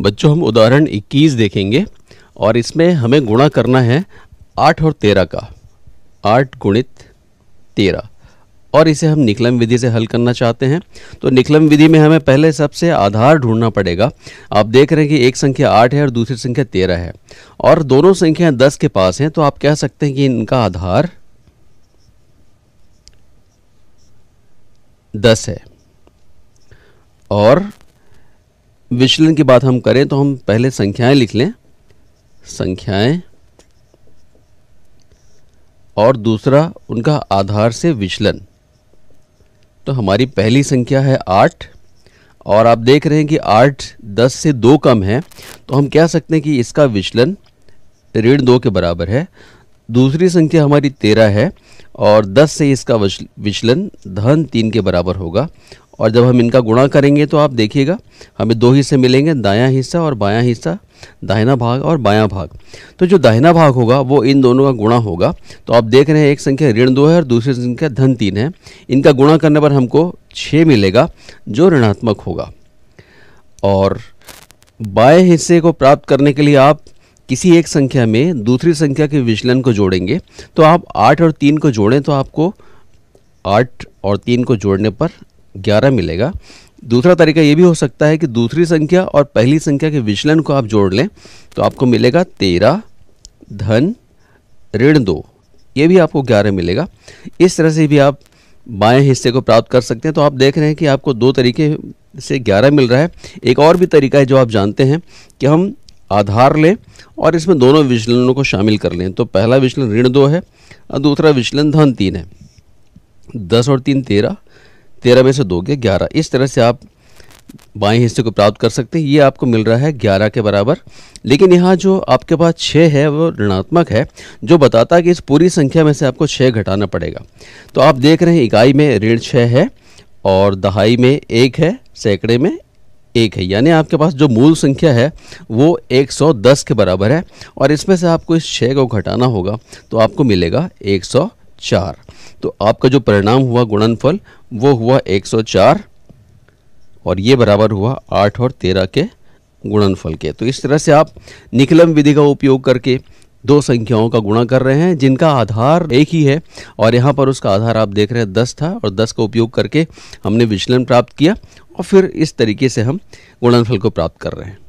बच्चों हम उदाहरण 21 देखेंगे और इसमें हमें गुणा करना है आठ और तेरह का आठ गुणित तेरह और इसे हम निकलम विधि से हल करना चाहते हैं तो निकलम विधि में हमें पहले सबसे आधार ढूंढना पड़ेगा आप देख रहे हैं कि एक संख्या आठ है और दूसरी संख्या तेरह है और दोनों संख्याएं दस के पास हैं तो आप कह सकते हैं कि इनका आधार दस है और विचलन की बात हम करें तो हम पहले संख्याएं लिख लें संख्याएं और दूसरा उनका आधार से विचलन तो हमारी पहली संख्या है आठ और आप देख रहे हैं कि आठ दस से दो कम है तो हम कह सकते हैं कि इसका विचलन ऋण दो के बराबर है दूसरी संख्या हमारी तेरह है और दस से इसका विचलन धन तीन के बराबर होगा और जब हम इनका गुणा करेंगे तो आप देखिएगा हमें दो हिस्से मिलेंगे दाया हिस्सा और बायां हिस्सा दाहिना भाग और बायां भाग तो जो दाहिना भाग होगा वो इन दोनों का गुणा होगा तो आप देख रहे हैं एक संख्या ऋण दो है और दूसरी संख्या धन तीन है इनका गुणा करने पर हमको छः मिलेगा जो ऋणात्मक होगा और बाएँ हिस्से को प्राप्त करने के लिए आप किसी एक संख्या में दूसरी संख्या के विचलन को जोड़ेंगे तो आप आठ और तीन को जोड़ें तो आपको आठ और तीन को जोड़ने पर ग्यारह मिलेगा दूसरा तरीका ये भी हो सकता है कि दूसरी संख्या और पहली संख्या के विचलन को आप जोड़ लें तो आपको मिलेगा तेरह धन ऋण दो ये भी आपको ग्यारह मिलेगा इस तरह से भी आप बाएं हिस्से को प्राप्त कर सकते हैं तो आप देख रहे हैं कि आपको दो तरीके से ग्यारह मिल रहा है एक और भी तरीका है जो आप जानते हैं कि हम आधार लें और इसमें दोनों विचलनों को शामिल कर लें तो पहला विचलन ऋण दो है और दूसरा विचलन धन तीन है दस और तीन तेरह तेरह में से दोगे ग्यारह इस तरह से आप बाएं हिस्से को प्राप्त कर सकते हैं ये आपको मिल रहा है ग्यारह के बराबर लेकिन यहाँ जो आपके पास छः है वो ऋणात्मक है जो बताता है कि इस पूरी संख्या में से आपको छः घटाना पड़ेगा तो आप देख रहे हैं इकाई में ऋण छः है और दहाई में एक है सैकड़े में एक है यानी आपके पास जो मूल संख्या है वो 110 के बराबर है और इसमें से आपको इस छः को घटाना होगा तो आपको मिलेगा चार तो आपका जो परिणाम हुआ गुणनफल वो हुआ 104 और ये बराबर हुआ 8 और 13 के गुणनफल के तो इस तरह से आप निकलम विधि का उपयोग करके दो संख्याओं का गुणा कर रहे हैं जिनका आधार एक ही है और यहाँ पर उसका आधार आप देख रहे हैं दस था और दस का उपयोग करके हमने विचलन प्राप्त किया और फिर इस तरीके से हम गुणनफल को प्राप्त कर रहे हैं